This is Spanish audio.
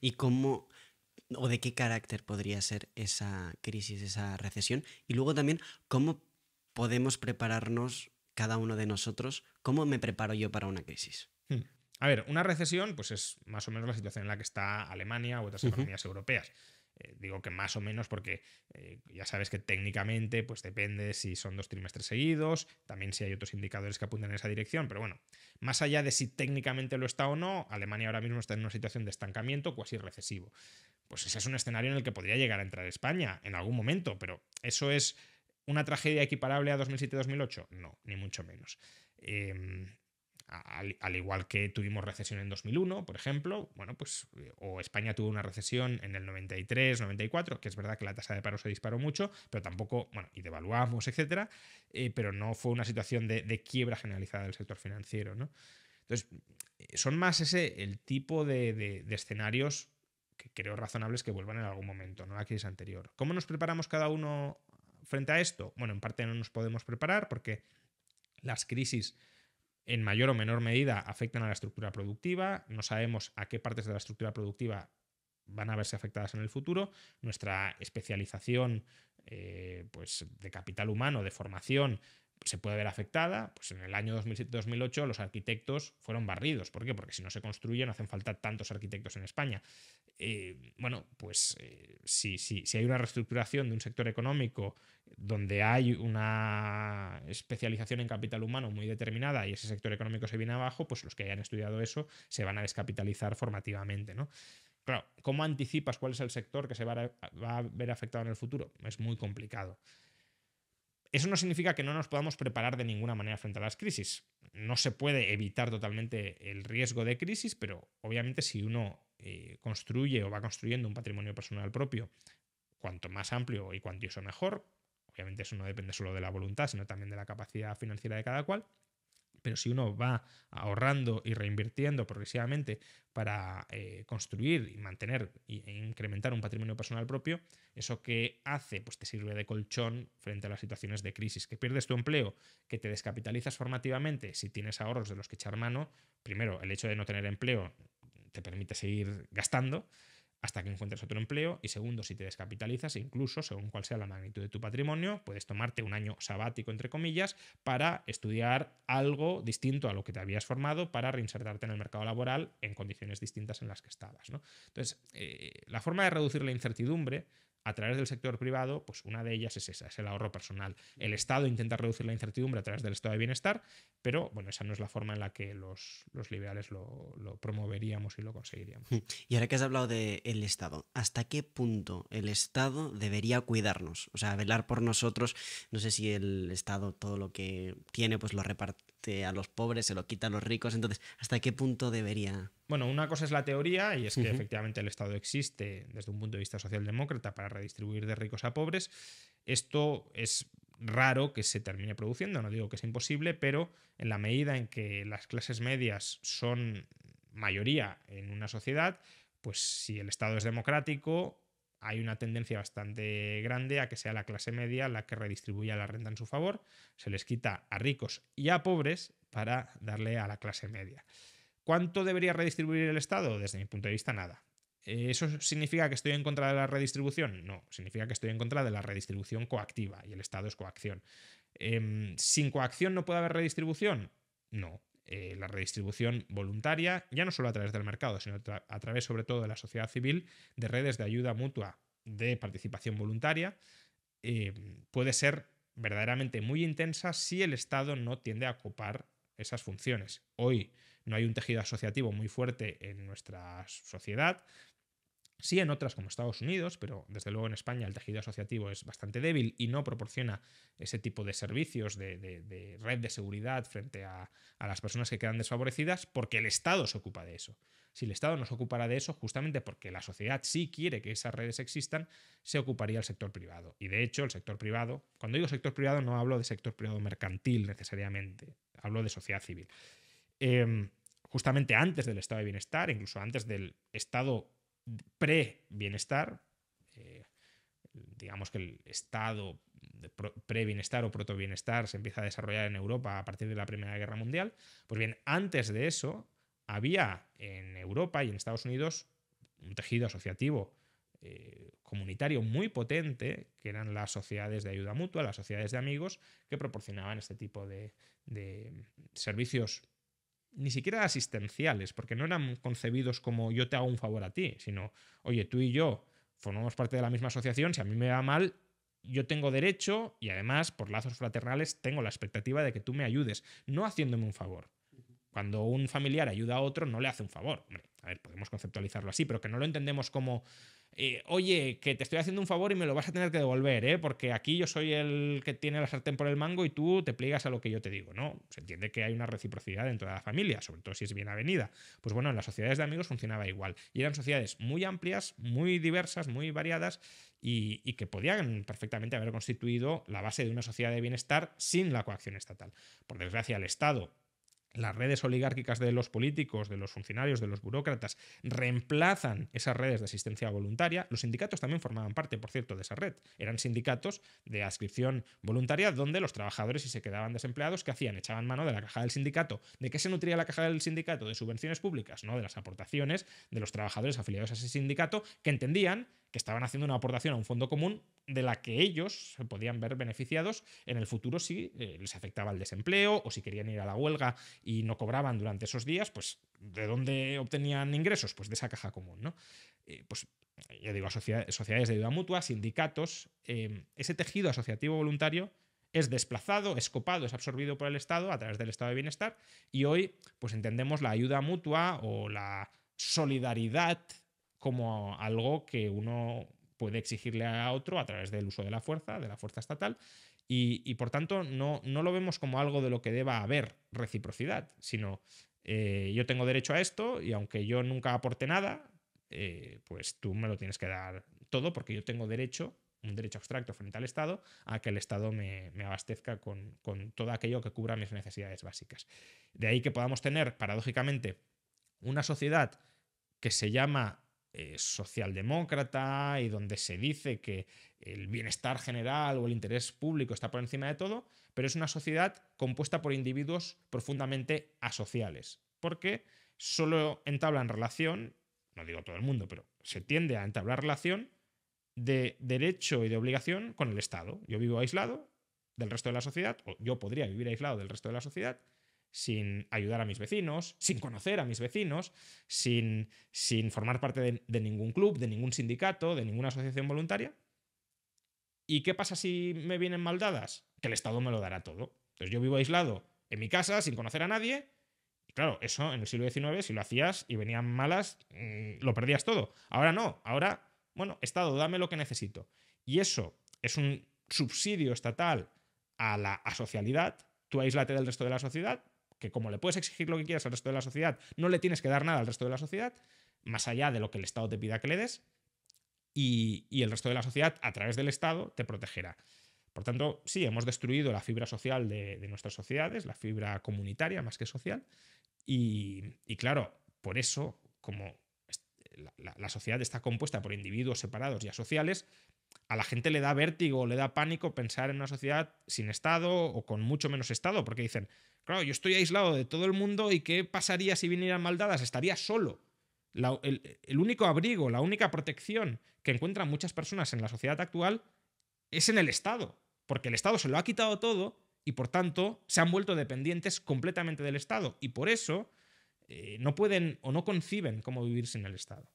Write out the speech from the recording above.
¿Y cómo o de qué carácter podría ser esa crisis, esa recesión? Y luego también, ¿cómo podemos prepararnos cada uno de nosotros? ¿Cómo me preparo yo para una crisis? Hmm. A ver, una recesión pues es más o menos la situación en la que está Alemania u otras economías europeas. Eh, digo que más o menos porque eh, ya sabes que técnicamente pues depende si son dos trimestres seguidos, también si hay otros indicadores que apuntan en esa dirección, pero bueno, más allá de si técnicamente lo está o no, Alemania ahora mismo está en una situación de estancamiento cuasi recesivo. Pues ese es un escenario en el que podría llegar a entrar España en algún momento, pero eso es una tragedia equiparable a 2007-2008? No, ni mucho menos. Em, al, igual que tuvimos recesión en 2001, por ejemplo, bueno, pues, o España tuvo una recesión en el 93, 94, que es verdad que la tasa de paro se disparó mucho, pero tampoco, bueno, y devaluamos, etcétera, eh, pero no fue una situación de, quiebra generalizada del sector financiero, ¿no? Entonces, son más ese el tipo de, de escenarios que creo razonables que vuelvan en algún momento, ¿no? La crisis anterior. ¿Cómo nos preparamos cada uno frente a esto? Bueno, en parte no nos podemos preparar porque las crisis en mayor o menor medida afectan a la estructura productiva, no sabemos a qué partes de la estructura productiva van a verse afectadas en el futuro, nuestra especialización eh, pues, de capital humano, de formación, se puede ver afectada. Pues en el año 2007-2008 los arquitectos fueron barridos. ¿Por qué? Porque si no se construyen hacen falta tantos arquitectos en España. Eh, bueno, pues eh, si, si, hay una reestructuración de un sector económico donde hay una especialización en capital humano muy determinada y ese sector económico se viene abajo, pues los que hayan estudiado eso se van a descapitalizar formativamente, ¿no? Claro, ¿cómo anticipas cuál es el sector que se va a ver afectado en el futuro? Es muy complicado. Eso no significa que no nos podamos preparar de ninguna manera frente a las crisis. No se puede evitar totalmente el riesgo de crisis, pero obviamente si uno eh, construye o va construyendo un patrimonio personal propio, cuanto más amplio y cuantioso mejor, obviamente eso no depende solo de la voluntad, sino también de la capacidad financiera de cada cual, pero si uno va ahorrando y reinvirtiendo progresivamente para eh, construir y mantener e incrementar un patrimonio personal propio, eso que hace, pues te sirve de colchón frente a las situaciones de crisis, que pierdes tu empleo, que te descapitalizas formativamente si tienes ahorros de los que echar mano. Primero, el hecho de no tener empleo te permite seguir gastando hasta que encuentres otro empleo y segundo, si te descapitalizas, incluso según cuál sea la magnitud de tu patrimonio, puedes tomarte un año sabático, entre comillas, para estudiar algo distinto a lo que te habías formado para reinsertarte en el mercado laboral en condiciones distintas en las que estabas. Entonces, eh, la forma de reducir la incertidumbre a través del sector privado, pues una de ellas es esa, es el ahorro personal. El Estado intenta reducir la incertidumbre a través del estado de bienestar, pero bueno, esa no es la forma en la que los, liberales lo, promoveríamos y lo conseguiríamos. Hmm. Y ahora que has hablado del Estado, ¿hasta qué punto el Estado debería cuidarnos? O sea, velar por nosotros, no sé si el Estado todo lo que tiene, pues lo reparte este, a los pobres, se lo quitan los ricos. Entonces, ¿hasta qué punto debería...? Bueno, una cosa es la teoría, y es que efectivamente el Estado existe desde un punto de vista socialdemócrata para redistribuir de ricos a pobres. Esto es raro que se termine produciendo, no digo que sea imposible, pero en la medida en que las clases medias son mayoría en una sociedad, pues si el Estado es democrático, hay una tendencia bastante grande a que sea la clase media la que redistribuya la renta en su favor, se les quita a ricos y a pobres para darle a la clase media. ¿Cuánto debería redistribuir el Estado? Desde mi punto de vista, nada. ¿Eso significa que estoy en contra de la redistribución? No, significa que estoy en contra de la redistribución coactiva y el Estado es coacción. Em, ¿Sin coacción no puede haber redistribución? No, eh, la redistribución voluntaria, ya no solo a través del mercado, sino a través sobre todo de la sociedad civil, de redes de ayuda mutua, de participación voluntaria, eh, puede ser verdaderamente muy intensa si el Estado no tiende a ocupar esas funciones. Hoy no hay un tejido asociativo muy fuerte en nuestra sociedad, Sí, en otras como Estados Unidos, pero desde luego en España el tejido asociativo es bastante débil y no proporciona ese tipo de servicios de, red de seguridad frente a, las personas que quedan desfavorecidas porque el Estado se ocupa de eso. Si el Estado no se ocupara de eso, justamente porque la sociedad sí quiere que esas redes existan, se ocuparía el sector privado. Y de hecho, el sector privado, cuando digo sector privado no hablo de sector privado mercantil necesariamente, hablo de sociedad civil. Em, justamente antes del estado de bienestar, incluso antes del estado pre-bienestar, eh, digamos que el estado de pre-bienestar o proto-bienestar se empieza a desarrollar en Europa a partir de la Primera Guerra Mundial, pues bien, antes de eso había en Europa y en Estados Unidos un tejido asociativo eh, comunitario muy potente, que eran las sociedades de ayuda mutua, las sociedades de amigos, que proporcionaban este tipo de, de servicios ni siquiera asistenciales, porque no eran concebidos como yo te hago un favor a ti, sino, oye, tú y yo formamos parte de la misma asociación, si a mí me va mal, yo tengo derecho y además por lazos fraternales tengo la expectativa de que tú me ayudes, no haciéndome un favor. Cuando un familiar ayuda a otro, no le hace un favor. a ver, podemos conceptualizarlo así, pero que no lo entendemos como, eh, oye, que te estoy haciendo un favor y me lo vas a tener que devolver, ¿eh? porque aquí yo soy el que tiene la sartén por el mango y tú te pliegas a lo que yo te digo. No, se entiende que hay una reciprocidad dentro de la familia, sobre todo si es bien avenida. Pues bueno, en las sociedades de amigos funcionaba igual. Y eran sociedades muy amplias, muy diversas, muy variadas y, y que podían perfectamente haber constituido la base de una sociedad de bienestar sin la coacción estatal. Por desgracia, el Estado las redes oligárquicas de los políticos, de los funcionarios, de los burócratas, reemplazan esas redes de asistencia voluntaria. Los sindicatos también formaban parte, por cierto, de esa red. Eran sindicatos de adscripción voluntaria donde los trabajadores, si se quedaban desempleados, ¿qué hacían? Echaban mano de la caja del sindicato. ¿De qué se nutría la caja del sindicato? De subvenciones públicas, ¿no? De las aportaciones de los trabajadores afiliados a ese sindicato que entendían que estaban haciendo una aportación a un fondo común de la que ellos se podían ver beneficiados en el futuro si eh, les afectaba el desempleo o si querían ir a la huelga y no cobraban durante esos días, pues ¿de dónde obtenían ingresos? Pues de esa caja común, ¿no? Eh, pues ya digo, sociedades de ayuda mutua, sindicatos, eh, ese tejido asociativo voluntario es desplazado, es copado, es absorbido por el Estado a través del Estado de Bienestar y hoy pues entendemos la ayuda mutua o la solidaridad como algo que uno puede exigirle a otro a través del uso de la fuerza, de la fuerza estatal, y, por tanto, no, no, lo vemos como algo de lo que deba haber reciprocidad, sino eh, yo tengo derecho a esto y aunque yo nunca aporte nada, eh, pues tú me lo tienes que dar todo porque yo tengo derecho, un derecho abstracto frente al Estado, a que el Estado me, abastezca con, con todo aquello que cubra mis necesidades básicas. De ahí que podamos tener, paradójicamente, una sociedad que se llama eh, socialdemócrata y donde se dice que el bienestar general o el interés público está por encima de todo, pero es una sociedad compuesta por individuos profundamente asociales, porque solo entablan relación, no digo todo el mundo, pero se tiende a entablar relación de derecho y de obligación con el Estado. Yo vivo aislado del resto de la sociedad, o yo podría vivir aislado del resto de la sociedad, sin ayudar a mis vecinos, sin conocer a mis vecinos, sin, sin formar parte de, ningún club, de ningún sindicato, de ninguna asociación voluntaria. ¿Y qué pasa si me vienen maldadas? Que el Estado me lo dará todo. Entonces yo vivo aislado en mi casa, sin conocer a nadie. Y claro, eso en el siglo XIX, si lo hacías y venían malas, mm, lo perdías todo. Ahora no, ahora, bueno, Estado, dame lo que necesito. Y eso es un subsidio estatal a la asocialidad. Tú aíslate del resto de la sociedad, que como le puedes exigir lo que quieras al resto de la sociedad, no le tienes que dar nada al resto de la sociedad, más allá de lo que el Estado te pida que le des, y, el resto de la sociedad, a través del Estado, te protegerá. Por tanto, sí, hemos destruido la fibra social de, nuestras sociedades, la fibra comunitaria más que social, y claro, por eso, como, la, sociedad está compuesta por individuos separados y asociales, a la gente le da vértigo, le da pánico pensar en una sociedad sin Estado o con mucho menos Estado, porque dicen, claro, yo estoy aislado de todo el mundo y ¿qué pasaría si vinieran maldadas? Estaría solo. el único abrigo, la única protección que encuentran muchas personas en la sociedad actual es en el Estado, porque el Estado se lo ha quitado todo y por tanto se han vuelto dependientes completamente del Estado. Y por eso eh, no pueden o no conciben cómo vivir sin el Estado.